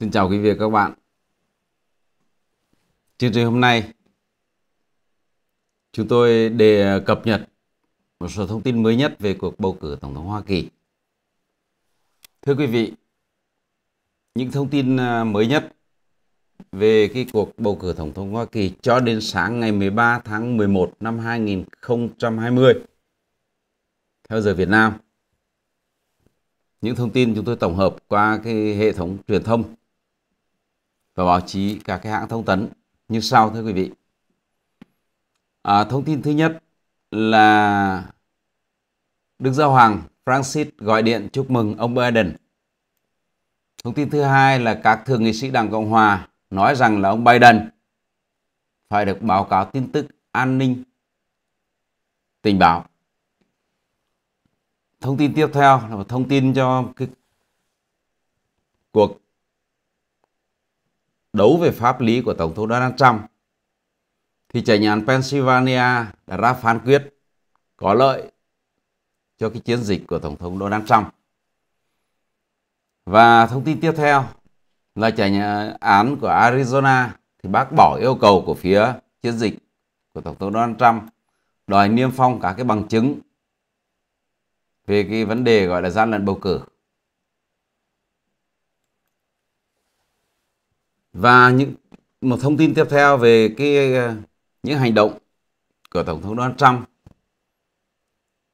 Xin chào quý vị các bạn. Chương trình hôm nay chúng tôi đề cập nhật một số thông tin mới nhất về cuộc bầu cử tổng thống Hoa Kỳ. Thưa quý vị, những thông tin à, mới nhất về cái cuộc bầu cử tổng thống Hoa Kỳ cho đến sáng ngày 13 tháng 11 năm 2020 theo giờ Việt Nam. Những thông tin chúng tôi tổng hợp qua cái hệ thống truyền thông và báo chí các cái hãng thông tấn như sau thưa quý vị. À, thông tin thứ nhất là Đức Giáo Hoàng Francis gọi điện chúc mừng ông Biden. Thông tin thứ hai là các thượng nghị sĩ Đảng Cộng Hòa nói rằng là ông Biden phải được báo cáo tin tức an ninh tình báo. Thông tin tiếp theo là một thông tin cho cái cuộc đấu về pháp lý của Tổng thống Donald Trump thì chạy nhà Pennsylvania đã ra phán quyết có lợi cho cái chiến dịch của Tổng thống Donald Trump. Và thông tin tiếp theo là chạy nhà án của Arizona thì bác bỏ yêu cầu của phía chiến dịch của Tổng thống Donald Trump đòi niêm phong các cái bằng chứng về cái vấn đề gọi là gian lận bầu cử và những một thông tin tiếp theo về cái ờ, những hành động của tổng thống Donald Trump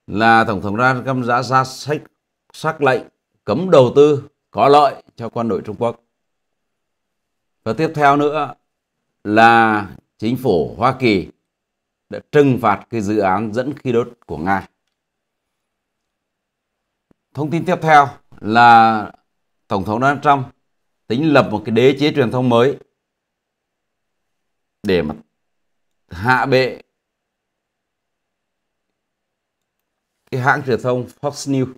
là tổng thống Donald Trump đã ra sách sắc lệnh cấm đầu tư có lợi cho quân đội Trung Quốc. Và tiếp theo nữa là chính phủ Hoa Kỳ đã trừng phạt cái dự án dẫn khí đốt của Nga. Thông tin tiếp theo là Tổng thống Donald Trump tính lập một cái đế chế truyền thông mới để mà hạ bệ cái hãng truyền thông Fox News.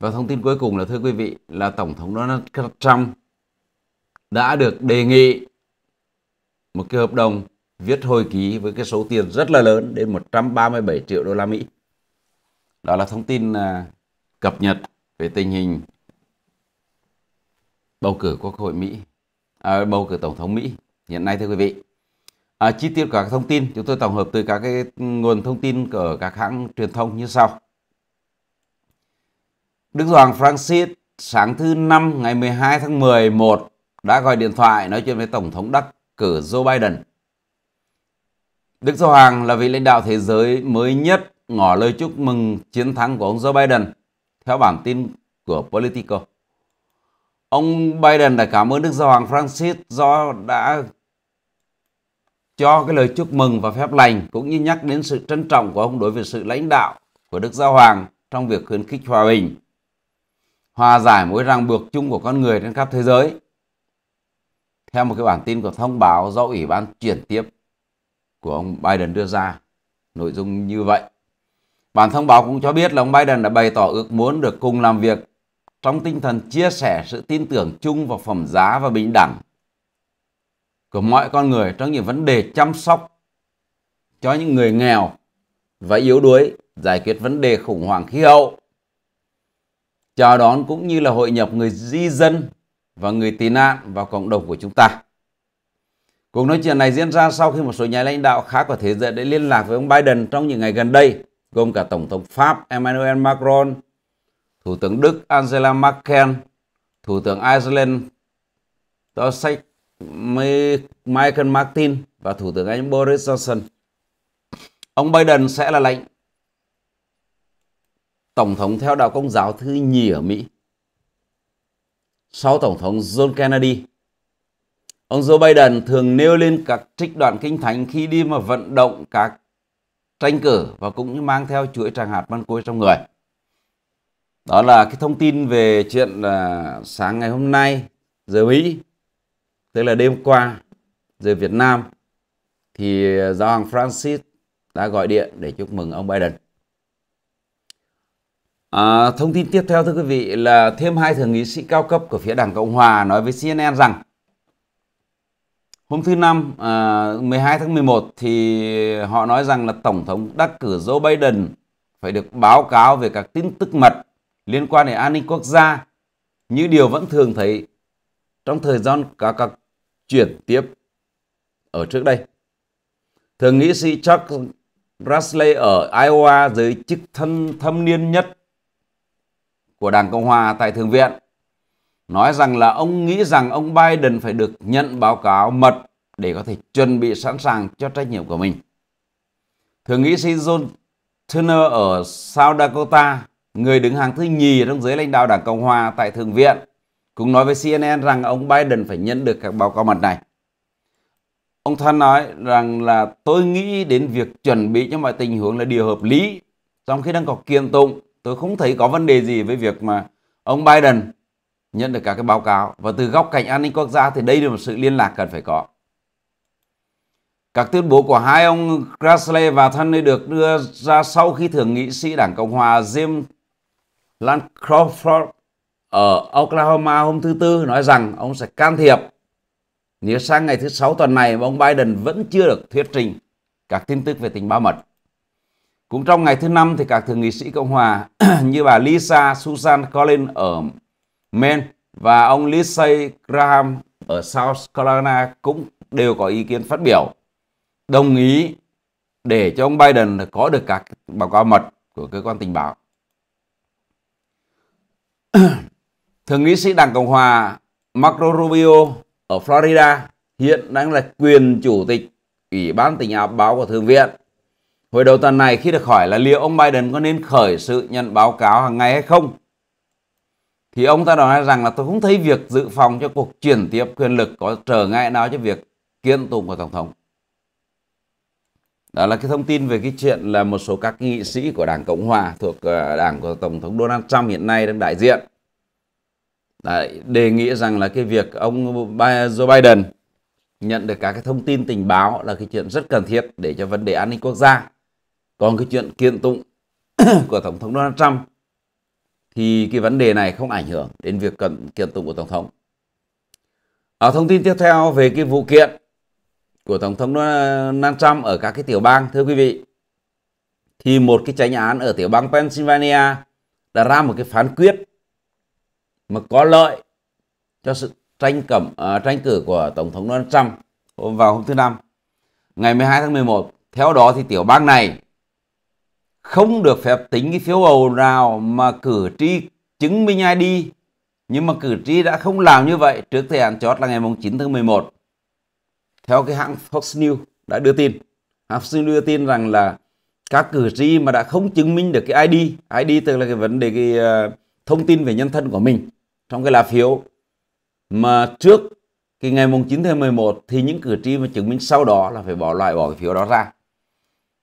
Và thông tin cuối cùng là thưa quý vị là Tổng thống Donald Trump đã được đề nghị một cái hợp đồng viết hồi ký với cái số tiền rất là lớn đến 137 triệu đô la Mỹ. Đó là thông tin à, cập nhật về tình hình bầu cử quốc hội Mỹ, à, bầu cử tổng thống Mỹ hiện nay thưa quý vị. À, chi tiết các thông tin chúng tôi tổng hợp từ các cái nguồn thông tin ở các hãng truyền thông như sau. Đức Hoàng Francis sáng thứ năm ngày 12 tháng 11 đã gọi điện thoại nói chuyện với Tổng thống đắc cử Joe Biden. Đức Hoàng là vị lãnh đạo thế giới mới nhất ngỏ lời chúc mừng chiến thắng của ông Joe Biden theo bản tin của Politico. Ông Biden đã cảm ơn Đức Giáo hoàng Francis do đã cho cái lời chúc mừng và phép lành cũng như nhắc đến sự trân trọng của ông đối với sự lãnh đạo của Đức Giáo Hoàng trong việc khuyến khích hòa bình, hòa giải mối ràng buộc chung của con người trên khắp thế giới. Theo một cái bản tin của thông báo do Ủy ban chuyển tiếp của ông Biden đưa ra, nội dung như vậy. Bản thông báo cũng cho biết là ông Biden đã bày tỏ ước muốn được cùng làm việc trong tinh thần chia sẻ sự tin tưởng chung vào phẩm giá và bình đẳng của mọi con người trong những vấn đề chăm sóc cho những người nghèo và yếu đuối, giải quyết vấn đề khủng hoảng khí hậu, chào đón cũng như là hội nhập người di dân và người tị nạn vào cộng đồng của chúng ta. Cuộc nói chuyện này diễn ra sau khi một số nhà lãnh đạo khác của thế giới đã liên lạc với ông Biden trong những ngày gần đây, gồm cả Tổng thống Pháp Emmanuel Macron, Thủ tướng Đức Angela Merkel, Thủ tướng Iceland Tosek Michael Martin và Thủ tướng Anh Boris Johnson. Ông Biden sẽ là lệnh Tổng thống theo đạo công giáo thứ nhì ở Mỹ. Sau Tổng thống John Kennedy, ông Joe Biden thường nêu lên các trích đoạn kinh thánh khi đi mà vận động các tranh cử và cũng như mang theo chuỗi tràng hạt ban cối trong người đó là cái thông tin về chuyện là sáng ngày hôm nay giờ Mỹ tức là đêm qua giờ Việt Nam thì giáo hoàng Francis đã gọi điện để chúc mừng ông Biden. À, thông tin tiếp theo thưa quý vị là thêm hai thượng nghị sĩ cao cấp của phía đảng Cộng hòa nói với CNN rằng hôm thứ năm à, 12 tháng 11 thì họ nói rằng là tổng thống đắc cử Joe Biden phải được báo cáo về các tin tức mật liên quan đến an ninh quốc gia như điều vẫn thường thấy trong thời gian các các chuyển tiếp ở trước đây. Thượng nghị sĩ Chuck Grassley ở Iowa dưới chức thân thâm niên nhất của Đảng Cộng Hòa tại Thượng viện nói rằng là ông nghĩ rằng ông Biden phải được nhận báo cáo mật để có thể chuẩn bị sẵn sàng cho trách nhiệm của mình. Thượng nghị sĩ John Turner ở South Dakota người đứng hàng thứ nhì trong giới lãnh đạo Đảng Cộng Hòa tại Thượng viện, cũng nói với CNN rằng ông Biden phải nhận được các báo cáo mật này. Ông Thanh nói rằng là tôi nghĩ đến việc chuẩn bị cho mọi tình huống là điều hợp lý. Trong khi đang có kiện tụng, tôi không thấy có vấn đề gì với việc mà ông Biden nhận được các cái báo cáo. Và từ góc cạnh an ninh quốc gia thì đây là một sự liên lạc cần phải có. Các tuyên bố của hai ông Grassley và Thanh được đưa ra sau khi thượng nghị sĩ Đảng Cộng hòa Jim Lan Crawford ở Oklahoma hôm thứ Tư nói rằng ông sẽ can thiệp nếu sang ngày thứ Sáu tuần này mà ông Biden vẫn chưa được thuyết trình các tin tức về tình báo mật. Cũng trong ngày thứ Năm thì các thượng nghị sĩ Cộng hòa như bà Lisa Susan Collins ở Maine và ông Lindsey Graham ở South Carolina cũng đều có ý kiến phát biểu đồng ý để cho ông Biden có được các báo cáo mật của cơ quan tình báo. Thượng nghị sĩ Đảng Cộng Hòa Marco Rubio ở Florida hiện đang là quyền chủ tịch Ủy ban tình áp báo của Thượng viện. Hồi đầu tuần này khi được hỏi là liệu ông Biden có nên khởi sự nhận báo cáo hàng ngày hay không, thì ông ta nói rằng là tôi không thấy việc dự phòng cho cuộc chuyển tiếp quyền lực có trở ngại nào cho việc kiện tụng của Tổng thống đó là cái thông tin về cái chuyện là một số các nghị sĩ của đảng cộng hòa thuộc ờ, đảng của tổng thống donald trump hiện nay đang đại diện Đấy, đề nghị rằng là cái việc ông joe biden nhận được các cái thông tin tình báo là cái chuyện rất cần thiết để cho vấn đề an ninh quốc gia còn cái chuyện kiện tụng của tổng thống donald trump thì cái vấn đề này không ảnh hưởng đến việc cần kiện tụng của tổng thống ở ờ, thông tin tiếp theo về cái vụ kiện của tổng thống Donald Trump ở các cái tiểu bang thưa quý vị thì một cái tránh án ở tiểu bang Pennsylvania đã ra một cái phán quyết mà có lợi cho sự tranh cẩm uh, tranh cử của tổng thống Donald Trump hôm vào hôm thứ năm ngày 12 tháng 11 theo đó thì tiểu bang này không được phép tính cái phiếu bầu nào mà cử tri chứng minh ID nhưng mà cử tri đã không làm như vậy trước thời hạn chót là ngày 9 tháng 11 theo cái hãng Fox News đã đưa tin Fox News đưa tin rằng là các cử tri mà đã không chứng minh được cái ID ID tức là cái vấn đề cái ờ, thông tin về nhân thân của mình trong cái lá phiếu mà trước cái ngày mùng 9 tháng 11 thì những cử tri mà chứng minh sau đó là phải bỏ loại bỏ cái phiếu đó ra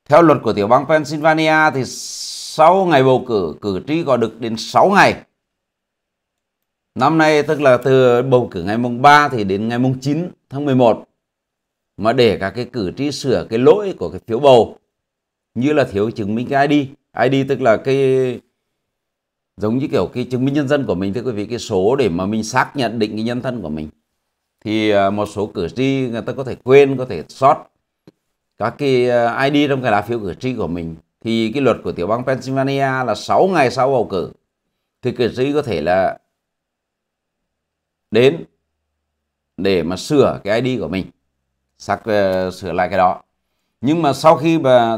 theo luật của tiểu bang Pennsylvania thì sau ngày bầu cử cử tri có được đến 6 ngày Năm nay tức là từ bầu cử ngày mùng 3 thì đến ngày mùng 9 tháng 11 mà để các cái cử tri sửa cái lỗi của cái phiếu bầu như là thiếu chứng minh cái ID ID tức là cái giống như kiểu cái chứng minh nhân dân của mình thưa quý vị cái số để mà mình xác nhận định cái nhân thân của mình thì à, một số cử tri người ta có thể quên có thể sót các cái à, ID trong cái lá phiếu cử tri của mình thì cái luật của tiểu bang Pennsylvania là 6 ngày sau bầu cử thì cử tri có thể là đến để mà sửa cái ID của mình xác uh, ờ, sửa lại cái đó nhưng mà sau khi mà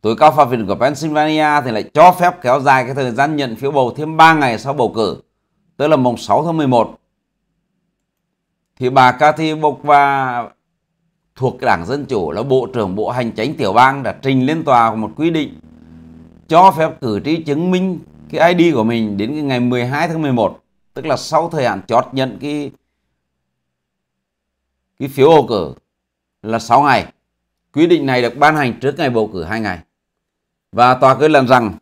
tối cao pháp viện của Pennsylvania thì lại cho phép kéo dài cái thời gian nhận phiếu bầu thêm 3 ngày sau bầu cử tức là mùng 6 tháng 11 thì bà Cathy Bokva thuộc đảng Dân Chủ là Bộ trưởng Bộ Hành chánh Tiểu bang đã trình lên tòa một quy định cho phép cử tri chứng minh cái ID của mình đến cái ngày 12 tháng 11 tức là sau thời hạn chót nhận cái cái phiếu bầu cử là 6 ngày. Quy định này được ban hành trước ngày bầu cử 2 ngày. Và tòa kết luận rằng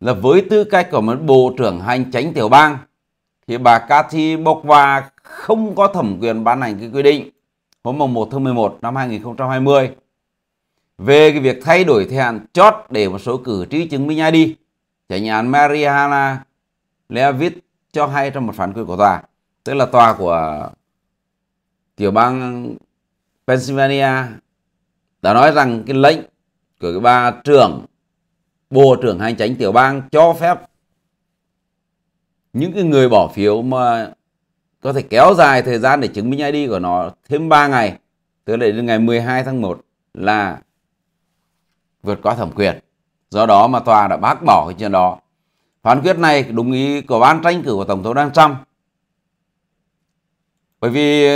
là với tư cách của một bộ trưởng hành chánh tiểu bang thì bà Kathy Bokva không có thẩm quyền ban hành cái quy định hôm mùng 1 tháng 11 năm 2020 về cái việc thay đổi thời hạn chót để một số cử tri chứng minh ID. Chánh án Mariana Leavitt cho hay trong một phán quyết của tòa, tức là tòa của tiểu bang Pennsylvania đã nói rằng cái lệnh của cái bà trưởng bộ trưởng hành chính tiểu bang cho phép những cái người bỏ phiếu mà có thể kéo dài thời gian để chứng minh ID của nó thêm 3 ngày tới là đến ngày 12 tháng 1 là vượt qua thẩm quyền do đó mà tòa đã bác bỏ cái chuyện đó phán quyết này đúng ý của ban tranh cử của tổng thống Donald Trump bởi vì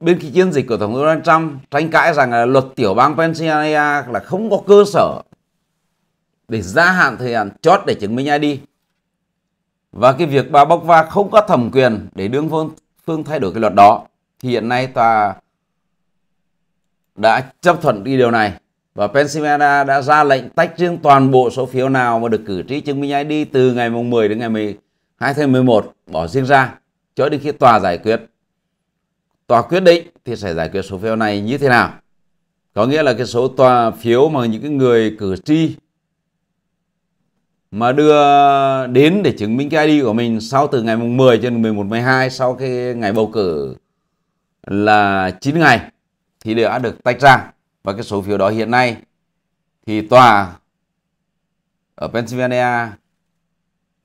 bên khi chiến dịch của tổng thống Donald Trump tranh cãi rằng là luật tiểu bang Pennsylvania là không có cơ sở để gia hạn thời hạn chót để chứng minh ID và cái việc bà Bóc Va không có thẩm quyền để đương phương phương thay đổi cái luật đó thì hiện nay tòa đã chấp thuận cái điều này và Pennsylvania đã ra lệnh tách riêng toàn bộ số phiếu nào mà được cử tri chứng minh ID từ ngày mùng 10 đến ngày 12 tháng 11 bỏ riêng ra cho đến khi tòa giải quyết tòa quyết định thì sẽ giải quyết số phiếu này như thế nào có nghĩa là cái số tòa phiếu mà những cái người cử tri mà đưa đến để chứng minh cái ID của mình sau từ ngày mùng 10 đến 11 12 sau cái ngày bầu cử là 9 ngày thì đều đã được tách ra và cái số phiếu đó hiện nay thì tòa ở Pennsylvania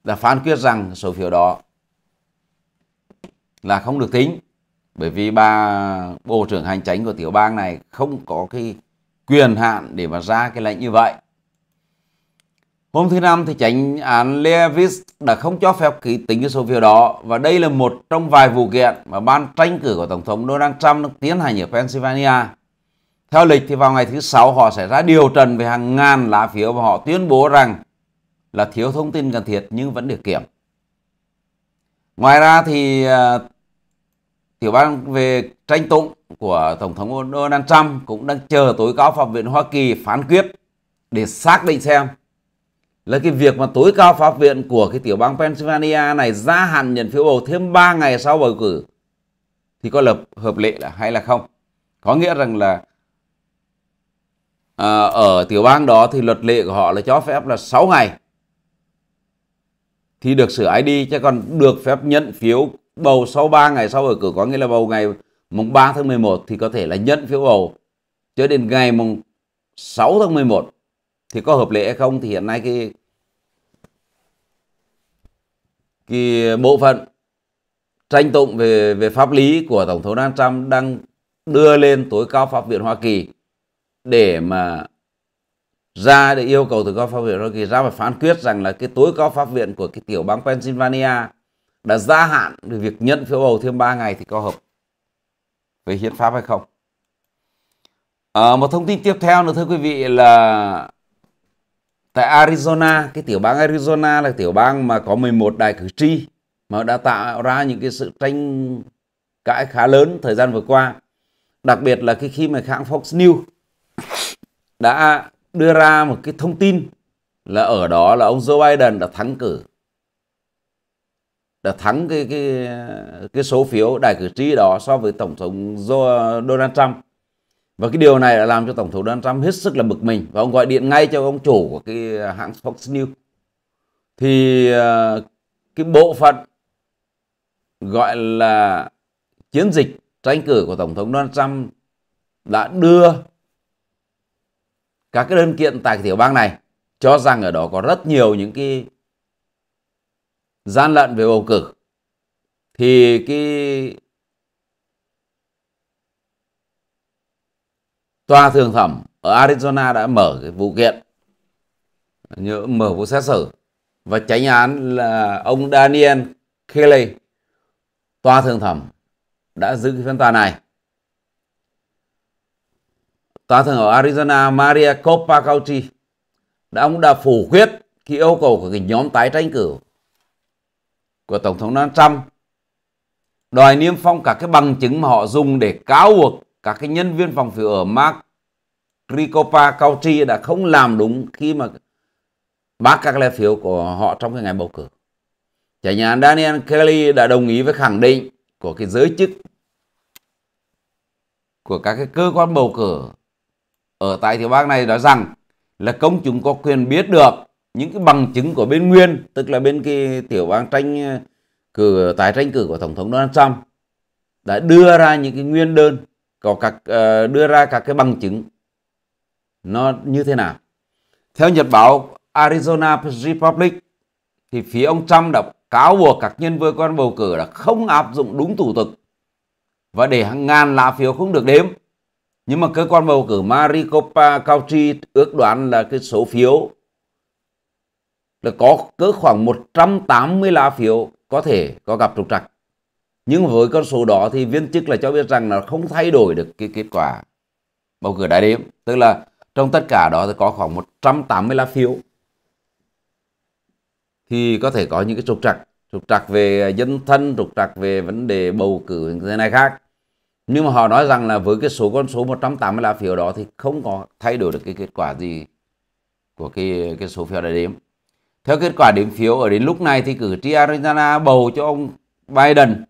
đã phán quyết rằng số phiếu đó là không được tính bởi vì bà bộ trưởng hành chính của tiểu bang này không có cái quyền hạn để mà ra cái lệnh như vậy Hôm thứ Năm thì chánh án Leavis đã không cho phép ký tính cái số phiếu đó và đây là một trong vài vụ kiện mà ban tranh cử của Tổng thống Donald Trump đang tiến hành ở Pennsylvania. Theo lịch thì vào ngày thứ Sáu họ sẽ ra điều trần về hàng ngàn lá phiếu và họ tuyên bố rằng là thiếu thông tin cần thiết nhưng vẫn được kiểm. Ngoài ra thì à, Tiểu ban về tranh tụng của Tổng thống Donald Trump cũng đang chờ tối cao pháp viện Hoa Kỳ phán quyết để xác định xem là cái việc mà tối cao pháp viện của cái tiểu bang Pennsylvania này gia hạn nhận phiếu bầu thêm 3 ngày sau bầu cử thì có lập hợp lệ là hay là không có nghĩa rằng là à, ở tiểu bang đó thì luật lệ của họ là cho phép là 6 ngày thì được sửa ID chứ còn được phép nhận phiếu bầu sau 3 ngày sau ở cử có nghĩa là bầu ngày mùng 3 tháng 11 thì có thể là nhận phiếu bầu cho đến ngày mùng 6 tháng 11 thì có hợp lệ hay không thì hiện nay cái cái bộ phận tranh tụng về về pháp lý của tổng thống Donald Trump đang đưa lên tối cao pháp viện Hoa Kỳ để mà ra để yêu cầu từ cao pháp viện Hoa Kỳ ra và phán quyết rằng là cái tối cao pháp viện của cái tiểu bang Pennsylvania đã gia hạn việc nhận phiếu bầu thêm 3 ngày thì có hợp với hiến pháp hay không à, một thông tin tiếp theo nữa thưa quý vị là tại Arizona cái tiểu bang Arizona là tiểu bang mà có 11 đại cử tri mà đã tạo ra những cái sự tranh cãi khá lớn thời gian vừa qua đặc biệt là cái khi mà hãng Fox News đã đưa ra một cái thông tin là ở đó là ông Joe Biden đã thắng cử đã thắng cái cái cái số phiếu đại cử tri đó so với tổng thống Donald Trump và cái điều này đã làm cho tổng thống Donald Trump hết sức là bực mình và ông gọi điện ngay cho ông chủ của cái hãng Fox News thì ờ, cái bộ phận gọi là chiến dịch tranh cử của tổng thống Donald Trump đã đưa các cái đơn kiện tại tiểu bang này cho rằng ở đó có rất nhiều những cái gian lận về bầu cử thì cái tòa thường thẩm ở Arizona đã mở cái vụ kiện nhớ mở vụ xét xử và tránh án là ông Daniel Kelly tòa thường thẩm đã giữ cái phiên tòa này tòa thường ở Arizona Maria Copacabana đã ông đã phủ quyết cái yêu cầu của cái nhóm tái tranh cử của Tổng thống Donald Trump đòi niêm phong các cái bằng chứng mà họ dùng để cáo buộc các cái nhân viên phòng phiếu ở Mark Ricopa County đã không làm đúng khi mà bác các lá phiếu của họ trong cái ngày bầu cử. Trả nhà Daniel Kelly đã đồng ý với khẳng định của cái giới chức của các cái cơ quan bầu cử ở tại tiểu bang này nói rằng là công chúng có quyền biết được những cái bằng chứng của bên Nguyên tức là bên cái tiểu bang tranh ờ, cử tái tranh cử của tổng thống Donald Trump đã đưa ra những cái nguyên đơn có các ờ, đưa ra các cái bằng chứng nó như thế nào theo nhật báo Arizona Republic thì phía ông Trump đã cáo buộc các nhân viên quan bầu cử là không áp dụng đúng thủ tục và để hàng ngàn lá phiếu không được đếm nhưng mà cơ quan bầu cử Maricopa County ước đoán là cái số phiếu là có cỡ khoảng 180 lá phiếu có thể có gặp trục trặc. Nhưng với con số đó thì viên chức là cho biết rằng là không thay đổi được cái kết quả bầu cử đại điểm. Tức là trong tất cả đó thì có khoảng 180 lá phiếu thì có thể có những cái trục trặc trục trặc về dân thân trục trặc về vấn đề bầu cử thế này khác nhưng mà họ nói rằng là với cái số con số 180 lá phiếu đó thì không có thay đổi được cái kết quả gì của cái cái số phiếu đại điểm theo kết quả điểm phiếu ở đến lúc này thì cử tri Arizona bầu cho ông Biden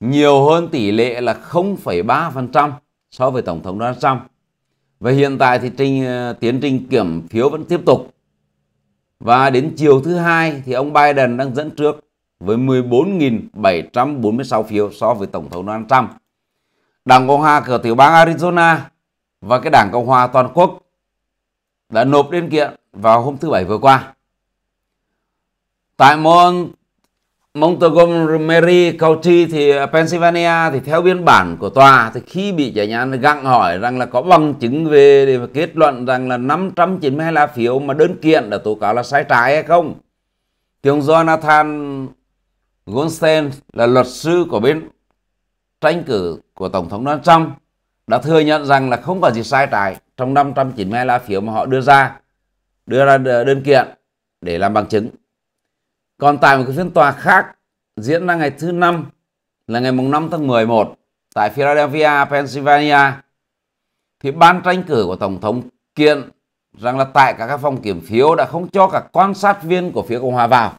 nhiều hơn tỷ lệ là 0,3% so với Tổng thống Donald Trump. Và hiện tại thì trình, ờ, tiến trình kiểm phiếu vẫn tiếp tục. Và đến chiều thứ hai thì ông Biden đang dẫn trước với 14.746 phiếu so với Tổng thống Donald Trump. Đảng Cộng Hòa của tiểu bang Arizona và cái Đảng Cộng Hòa toàn quốc đã nộp đơn kiện vào hôm thứ Bảy vừa qua tại môn Montgomery County thì ờ, Pennsylvania thì theo biên bản của tòa thì khi bị trả nhà gặng hỏi rằng là có bằng chứng về để kết luận rằng là 592 lá phiếu mà đơn kiện đã tố cáo là sai trái hay không thì ông Jonathan Goldstein là luật sư của bên tranh cử của Tổng thống Donald Trump đã thừa nhận rằng là không có gì sai trái trong 592 lá phiếu mà họ đưa ra đưa ra đơn kiện để làm bằng chứng còn tại một cái phiên tòa khác diễn ra ngày thứ năm là ngày mùng 5 tháng 11 tại Philadelphia, Pennsylvania thì ban tranh cử của tổng thống kiện rằng là tại các phòng kiểm phiếu đã không cho các quan sát viên của phía Cộng hòa vào.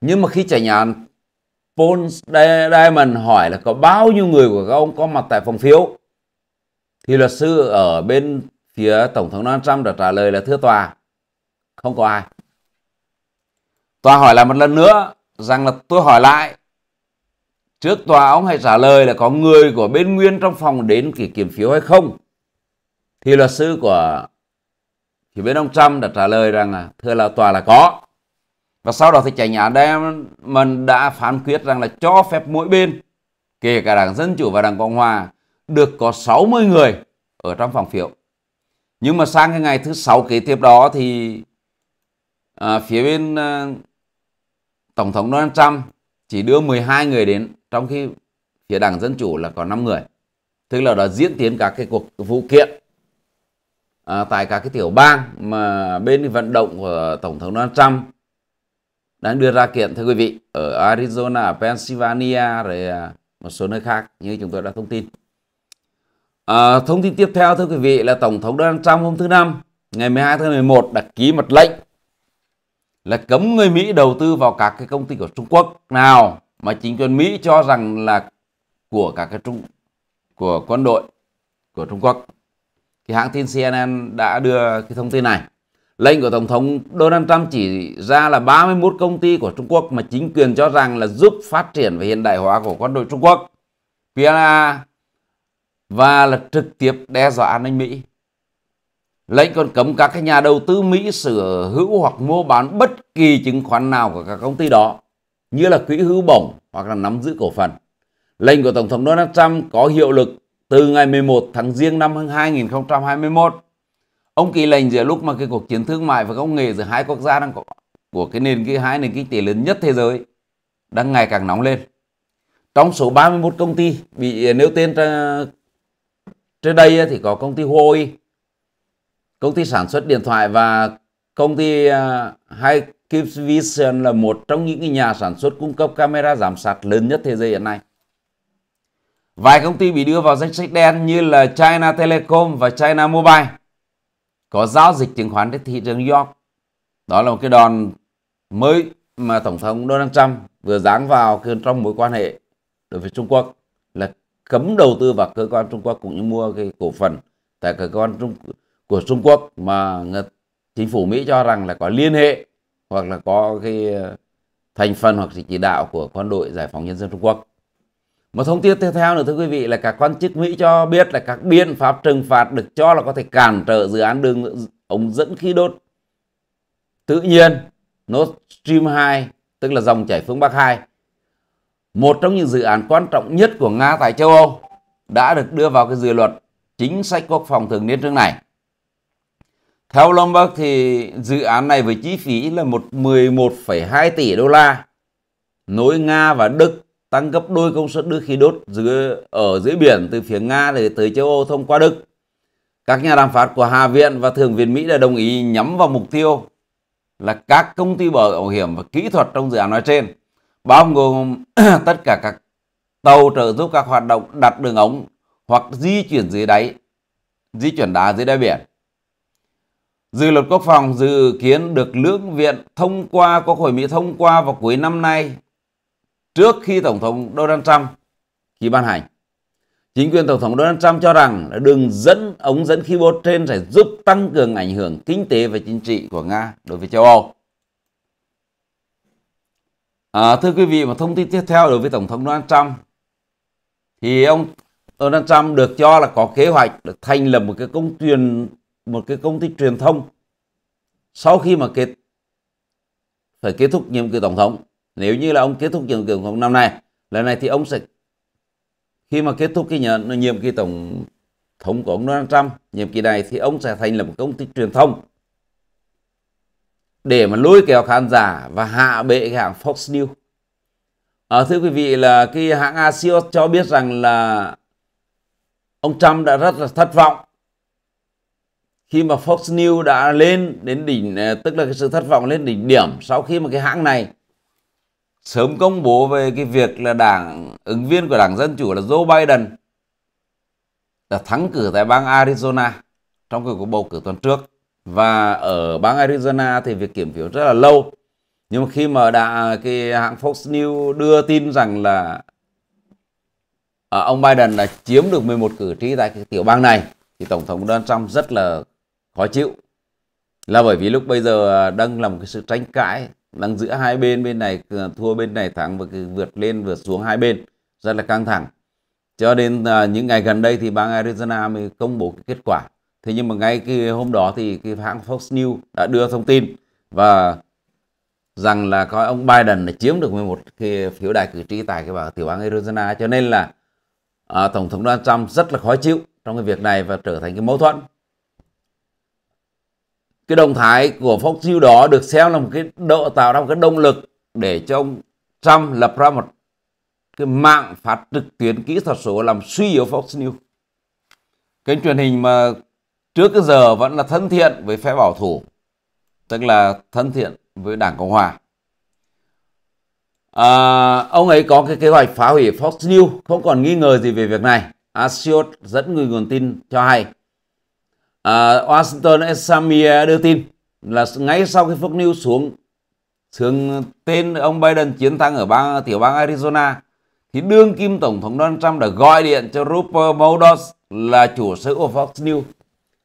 Nhưng mà khi trả nhãn Paul Diamond hỏi là có bao nhiêu người của các ông có mặt tại phòng phiếu thì luật sư ở bên phía tổng thống Donald Trump đã trả lời là thưa tòa không có ai tòa hỏi lại một lần nữa rằng là tôi hỏi lại trước tòa ông hãy trả lời là có người của bên nguyên trong phòng đến kỳ kiểm phiếu hay không thì luật sư của thì bên ông Trump đã trả lời rằng là thưa là tòa là có và sau đó thì nhà án mình đã phán quyết rằng là cho phép mỗi bên kể cả đảng Dân Chủ và đảng Cộng Hòa được có 60 người ở trong phòng phiếu nhưng mà sang cái ngày thứ sáu kế tiếp đó thì à, phía bên à, Tổng thống Donald Trump chỉ đưa 12 người đến trong khi phía Đảng Dân Chủ là có 5 người. Tức là đã diễn tiến các cái cuộc vụ kiện à, tại các cái tiểu bang mà bên vận động của Tổng thống Donald Trump đang đưa ra kiện thưa quý vị ở Arizona, Pennsylvania rồi à, một số nơi khác như chúng tôi đã thông tin. À, thông tin tiếp theo thưa quý vị là Tổng thống Donald Trump hôm thứ Năm ngày 12 tháng 11 đã ký một lệnh là cấm người Mỹ đầu tư vào các cái công ty của Trung Quốc nào mà chính quyền Mỹ cho rằng là của các cái trung của quân đội của Trung Quốc. Thì hãng tin CNN đã đưa cái thông tin này. Lệnh của Tổng thống Donald Trump chỉ ra là 31 công ty của Trung Quốc mà chính quyền cho rằng là giúp phát triển và hiện đại hóa của quân đội Trung Quốc. PLA và là trực tiếp đe dọa an ninh Mỹ. Lệnh còn cấm các nhà đầu tư Mỹ sở hữu hoặc mua bán bất kỳ chứng khoán nào của các công ty đó, như là quỹ hữu bổng hoặc là nắm giữ cổ phần. Lệnh của Tổng thống Donald Trump có hiệu lực từ ngày 11 tháng Giêng năm 2021. Ông ký lệnh giữa lúc mà cái cuộc chiến thương mại và công nghệ giữa hai quốc gia đang có, của cái nền cái hai nền kinh tế lớn nhất thế giới đang ngày càng nóng lên. Trong số 31 công ty bị nêu tên trên đây thì có công ty Huawei công ty sản xuất điện thoại và công ty uh, à, Hikvision là một trong những nhà sản xuất cung cấp camera giám sát lớn nhất thế giới hiện nay. Vài công ty bị đưa vào danh sách đen như là China Telecom và China Mobile có giao dịch chứng khoán trên thị trường New York. Đó là một cái đòn mới mà Tổng thống Donald Trump vừa giáng vào trong mối quan hệ đối với Trung Quốc là cấm đầu tư vào cơ quan Trung Quốc cũng như mua cái cổ phần tại cơ quan Trung của Trung Quốc mà chính phủ Mỹ cho rằng là có liên hệ hoặc là có cái ờ, thành phần hoặc chỉ đạo của quân đội giải phóng nhân dân Trung Quốc. Một thông tin tiếp theo nữa thưa quý vị là các quan chức Mỹ cho biết là các biện pháp trừng phạt được cho là có thể cản trở dự án đường ống dẫn khí đốt tự nhiên Nord Stream 2 tức là dòng chảy phương Bắc 2 một trong những dự án quan trọng nhất của Nga tại châu Âu đã được đưa vào cái dự luật chính sách quốc phòng thường niên trước này. Theo Lombard thì dự án này với chi phí là một 11,2 tỷ đô la nối Nga và Đức tăng gấp đôi công suất đưa khí đốt dưới, ở dưới biển từ phía Nga để tới châu Âu thông qua Đức. Các nhà đàm phán của Hạ viện và Thượng viện Mỹ đã đồng ý nhắm vào mục tiêu là các công ty bảo hiểm và kỹ thuật trong dự án nói trên, bao gồm tất cả các tàu trợ giúp các hoạt động đặt đường ống hoặc di chuyển dưới đáy, di chuyển đá dưới đáy biển. Dự luật quốc phòng dự kiến được lưỡng viện thông qua, Quốc hội Mỹ thông qua vào cuối năm nay trước khi Tổng thống Donald Trump ký ban hành. Chính quyền Tổng thống Donald Trump cho rằng là đường dẫn ống dẫn khí đốt trên sẽ giúp tăng cường ảnh hưởng kinh tế và chính trị của Nga đối với châu Âu. À, thưa quý vị, một thông tin tiếp theo đối với Tổng thống Donald Trump thì ông Donald Trump được cho là có kế hoạch thành lập một cái công truyền một cái công ty truyền thông sau khi mà kết phải kết thúc nhiệm kỳ tổng thống nếu như là ông kết thúc nhiệm kỳ tổng thống năm nay lần này thì ông sẽ khi mà kết thúc cái nhà, nhiệm kỳ tổng thống của ông Donald Trump nhiệm kỳ này thì ông sẽ thành lập một công ty truyền thông để mà lôi kéo khán giả và hạ bệ cái hãng Fox News. À, thưa quý vị là cái hãng Axios cho biết rằng là ông Trump đã rất là thất vọng khi mà Fox News đã lên đến đỉnh ờ, tức là cái sự thất vọng lên đỉnh điểm sau khi mà cái hãng này sớm công bố về cái việc là đảng ứng viên của đảng dân chủ là Joe Biden đã thắng cử tại bang Arizona trong cuộc bầu cử tuần trước và ở bang Arizona thì việc kiểm phiếu rất là lâu nhưng mà khi mà đã cái hãng Fox News đưa tin rằng là ờ, ông Biden đã chiếm được 11 cử tri tại cái tiểu bang này thì tổng thống Donald Trump rất là khó chịu là bởi vì lúc bây giờ à, đang là một cái sự tranh cãi đang giữa hai bên bên này à, thua bên này thắng và vượt lên vượt xuống hai bên rất là căng thẳng cho nên à, những ngày gần đây thì bang Arizona mới công bố cái kết quả thế nhưng mà ngay cái hôm đó thì cái hãng Fox News đã đưa thông tin và rằng là có ông Biden đã chiếm được 11 cái phiếu đại cử tri tại cái bang tiểu bang Arizona cho nên là à, tổng thống Donald Trump rất là khó chịu trong cái việc này và trở thành cái mâu thuẫn cái động thái của Fox News đó được xem là một cái độ tạo ra một cái động lực để cho ông Trump lập ra một cái mạng phát trực tuyến kỹ thuật số làm suy yếu Fox News. Kênh truyền hình mà trước cái giờ vẫn là thân thiện với phe bảo thủ, tức là thân thiện với Đảng Cộng Hòa. À, ông ấy có cái kế hoạch phá hủy Fox News, không còn nghi ngờ gì về việc này. Axios dẫn người nguồn tin cho hay uh, Washington Examiner đưa tin là ngay sau khi Fox News xuống sướng tên ông Biden chiến thắng ở bang tiểu bang Arizona thì đương kim tổng thống Donald Trump đã gọi điện cho Rupert Murdoch là chủ sở hữu Fox News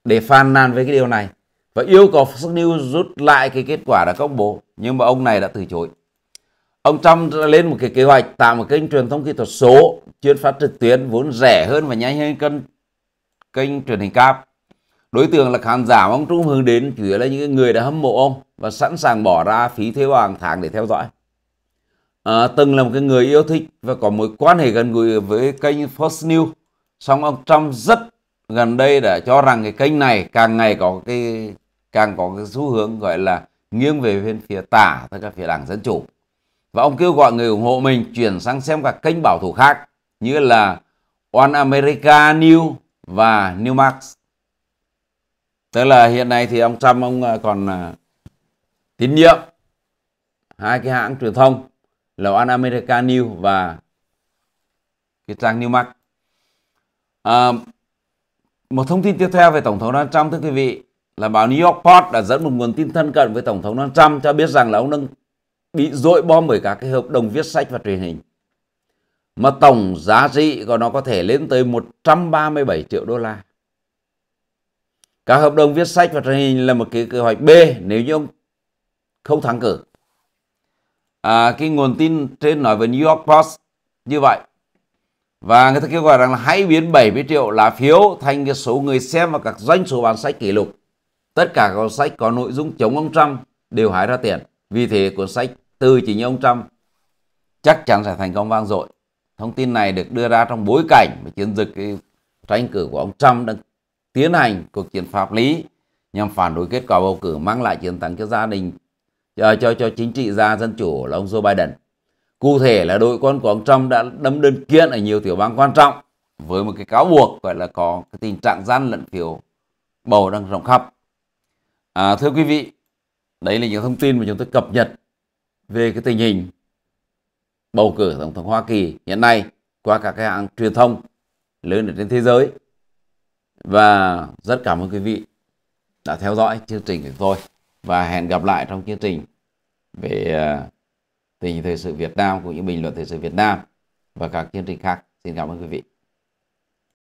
để phàn nàn về cái điều này và yêu cầu Fox News rút lại cái kết quả đã công bố nhưng mà ông này đã từ chối. Ông Trump đã lên một cái kế hoạch tạo một kênh truyền thông kỹ thuật số chuyên phát trực tuyến vốn rẻ hơn và nhanh hơn kênh kênh truyền hình cáp đối tượng là khán giả mà ông Trung hướng đến chủ yếu là những người đã hâm mộ ông và sẵn sàng bỏ ra phí thuê hàng tháng để theo dõi à, từng là một cái người yêu thích và có mối quan hệ gần gũi với kênh Fox News song ông Trump rất gần đây đã cho rằng cái kênh này càng ngày có cái càng có cái xu hướng gọi là nghiêng về bên phía tả tức là phía đảng dân chủ và ông kêu gọi người ủng hộ mình chuyển sang xem các kênh bảo thủ khác như là One America News và Newmax tức là hiện nay thì ông Trump ông ờ, còn ờ, tín nhiệm hai cái hãng truyền thông là One America News và cái trang Newmark. À, ờ, một thông tin tiếp theo về Tổng thống Donald Trump thưa quý vị là báo New York Post đã dẫn một nguồn tin thân cận với Tổng thống Donald Trump cho biết rằng là ông đang bị dội bom bởi các cái hợp đồng viết sách và truyền hình. Mà tổng giá trị của nó có thể lên tới 137 triệu đô la các hợp đồng viết sách và truyền hình là một cái kế hoạch B nếu như ông không thắng cử à, cái nguồn tin trên nói về New York Post như vậy và người ta kêu gọi rằng là hãy biến 70 triệu lá phiếu thành cái số người xem và các doanh số bán sách kỷ lục tất cả các sách có nội dung chống ông Trump đều hái ra tiền vì thế cuốn sách từ chỉ như ông Trump chắc chắn sẽ thành công vang dội thông tin này được đưa ra trong bối cảnh mà chiến dịch cái tranh cử của ông Trump đang tiến hành cuộc chiến pháp lý nhằm phản đối kết quả bầu cử mang lại chiến thắng cho gia đình cho cho, cho chính trị gia dân chủ là ông Joe Biden. Cụ thể là đội quân của ông Trump đã đâm đơn kiện ở nhiều tiểu bang quan trọng với một cái cáo buộc gọi là có cái tình trạng gian lận phiếu bầu đang rộng khắp. À, thưa quý vị, đấy là những thông tin mà chúng tôi cập nhật về cái tình hình bầu cử tổng thống Hoa Kỳ hiện nay qua các cái hãng truyền thông lớn ở trên thế giới và rất cảm ơn quý vị đã theo dõi chương trình của tôi và hẹn gặp lại trong chương trình về à, tình hình thời sự Việt Nam cũng như bình luận thời sự Việt Nam và các chương trình khác. Xin cảm ơn quý vị.